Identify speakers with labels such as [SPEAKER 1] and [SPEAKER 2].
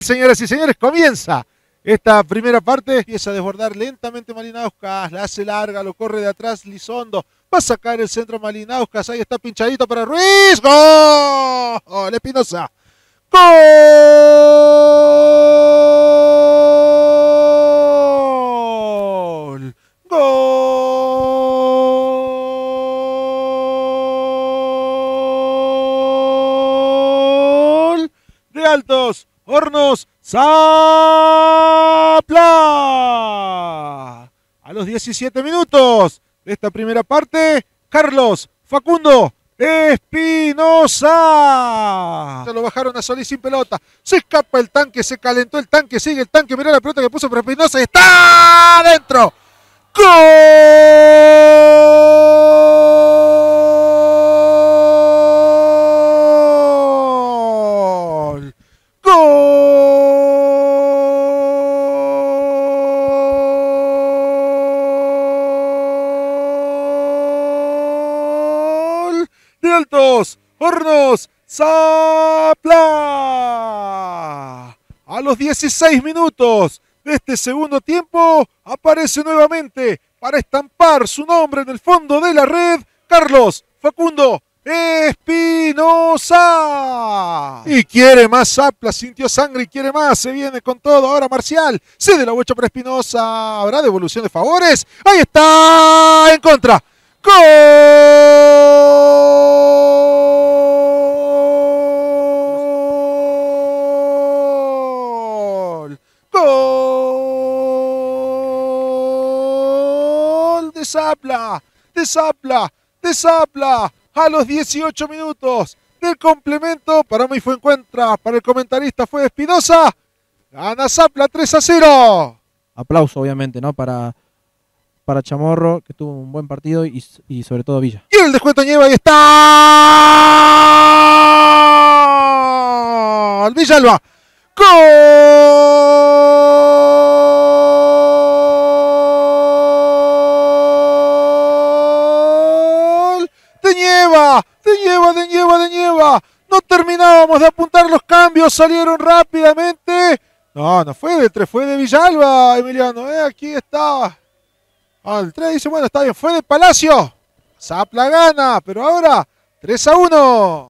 [SPEAKER 1] Señoras y señores, comienza esta primera parte. Empieza a desbordar lentamente Malinauskas, la hace larga, lo corre de atrás Lizondo. Va a sacar el centro Malinauskas, ahí está pinchadito para Ruiz. ¡Gol! Espinosa. ¡Gol! ¡Gol! ¡Gol! De altos. Hornos Zapla. A los 17 minutos de esta primera parte, Carlos Facundo Espinosa. Se lo bajaron a Solís sin pelota. Se escapa el tanque, se calentó el tanque, sigue el tanque. Mirá la pelota que puso Pero Espinosa. Está adentro. ¡Gol! Altos, Hornos, Zapla. A los 16 minutos de este segundo tiempo aparece nuevamente para estampar su nombre en el fondo de la red Carlos Facundo Espinosa. Y quiere más Zapla, sintió sangre y quiere más, se viene con todo. Ahora Marcial, se de la huecha para Espinosa, habrá devolución de favores. Ahí está, en contra. ¡Gol! deshabla, deshabla, deshabla a los 18 minutos del complemento. Para mí fue encuentra, para el comentarista fue Espinosa. Gana Zapla 3 a 0. Aplauso, obviamente, ¿no? Para, para Chamorro, que tuvo un buen partido y, sobre todo Villa. Y el descuento lleva y está. Villalba. ¡Gol! No terminábamos de apuntar los cambios, salieron rápidamente. No, no fue del 3, fue de Villalba, Emiliano. Eh, aquí está. Al 3 dice, bueno, está bien, fue de Palacio. Zapla gana, pero ahora 3 a 1.